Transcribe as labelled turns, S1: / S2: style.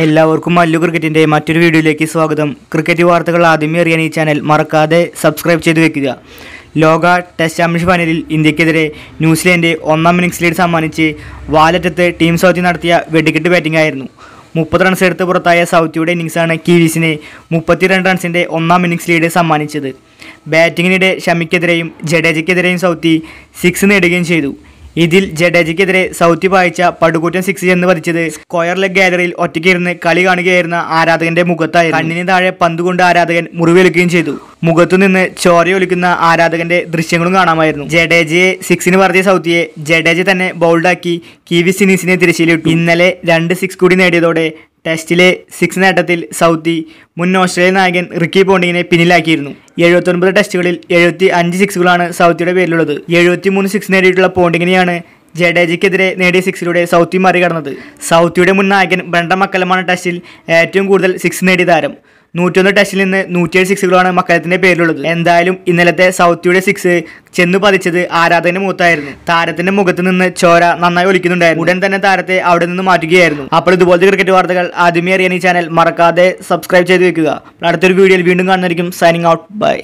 S1: എല്ലാവർക്കും മല്ലു ക്രിക്കറ്റിന്റെ മറ്റൊരു വീഡിയോയിലേക്ക് സ്വാഗതം ക്രിക്കറ്റ് വാർത്തകൾ ആദ്യമേ അറിയാൻ ഈ ചാനൽ മറക്കാതെ സബ്സ്ക്രൈബ് ചെയ്തു വെക്കുക ലോക ടെസ്റ്റ് ചാമ്പ്യൻഷിപ്പ് ഫൈനലിൽ ഇന്ത്യക്കെതിരെ ന്യൂസിലൻഡ് ഒന്നാം ഇന്നിംഗ്സ് ലീഡ് സമ്മാനിച്ച് വാലറ്റത്ത് ടീം സൗത്തി നടത്തിയ വെടിക്കെട്ട് ബാറ്റിംഗ് ആയിരുന്നു മുപ്പത് റൺസ് എടുത്ത് പുറത്തായ സൗത്തിയുടെ ഇന്നിംഗ്സാണ് കീവീസിനെ മുപ്പത്തിരണ്ട് റൺസിൻ്റെ ഒന്നാം ഇന്നിംഗ്സ് ലീഡ് സമ്മാനിച്ചത് ബാറ്റിങ്ങിനിടെ ഷമിക്കെതിരെയും ജഡേജയ്ക്കെതിരെയും സൗത്തി സിക്സ് നേടുകയും ചെയ്തു ഇതിൽ ജഡേജയ്ക്കെതിരെ സൗത്തി പായിച്ച പടുകൂറ്റൻ സിക്സ് എന്ന് പതിച്ചത് സ്ക്വയർ ലെഗ് ഗാലറിയിൽ ഒറ്റയ്ക്കിരുന്ന് കളി കാണുകയായിരുന്ന ആരാധകന്റെ മുഖത്തായി കണ്ണിന് താഴെ പന്തുകൊണ്ട് ആരാധകൻ മുറിവേൽക്കുകയും ചെയ്തു മുഖത്തുനിന്ന് ചോരയൊലിക്കുന്ന ആരാധകന്റെ ദൃശ്യങ്ങളും കാണാമായിരുന്നു ജഡേജയെ സിക്സിന് പറഞ്ഞ സൗത്തിയെ ജഡേജ തന്നെ ബൗൾഡാക്കി കിവി സിനീസിനെ തിരിച്ചിലിട്ടു ഇന്നലെ രണ്ട് സിക്സ് കൂടി നേടിയതോടെ ടെസ്റ്റിലെ സിക്സ് നേട്ടത്തിൽ സൗത്തി മുൻ ഓസ്ട്രേലിയൻ നായകൻ റിക്കി പോണ്ടിങ്ങിനെ പിന്നിലാക്കിയിരുന്നു എഴുപത്തൊൻപത് ടെസ്റ്റുകളിൽ എഴുപത്തി അഞ്ച് സിക്സുകളാണ് സൗത്തിയുടെ പേരിലുള്ളത് എഴുപത്തി മൂന്ന് സിക്സ് നേടിയിട്ടുള്ള പോണ്ടിങ്ങിനെയാണ് ജഡേജയ്ക്കെതിരെ നേടിയ സിക്സിലൂടെ സൗത്തി മറികടന്നത് സൗത്തിയുടെ മുൻ നായകൻ ബ്രണ്ട മക്കലമാണ് ടെസ്റ്റിൽ ഏറ്റവും കൂടുതൽ സിക്സ് നേടിയ താരം നൂറ്റൊന്ന് ടെസ്റ്റിൽ നിന്ന് നൂറ്റിയേഴ് സിക്സുകളാണ് മക്കളത്തിന്റെ പേരിലുള്ളത് എന്തായാലും ഇന്നലത്തെ സൗത്തിയുടെ സിക്സ് ചെന്നു പതിച്ചത് ആരാധകന് മൂത്തായിരുന്നു താരത്തിന്റെ മുഖത്ത് നിന്ന് ചോര നന്നായി ഒലിക്കുന്നുണ്ടായിരുന്നു ഉടൻ തന്നെ താരത്തെ അവിടെ നിന്ന് മാറ്റുകയായിരുന്നു അപ്പോൾ ഇതുപോലത്തെ ക്രിക്കറ്റ് വാർത്തകൾ ആദ്യമേ അറിയാൻ ഈ ചാനൽ മറക്കാതെ സബ്സ്ക്രൈബ് ചെയ്ത് വെക്കുക അടുത്തൊരു വീഡിയോയിൽ വീണ്ടും കാണുന്നതായിരിക്കും സൈനിങ് ഔട്ട് ബൈ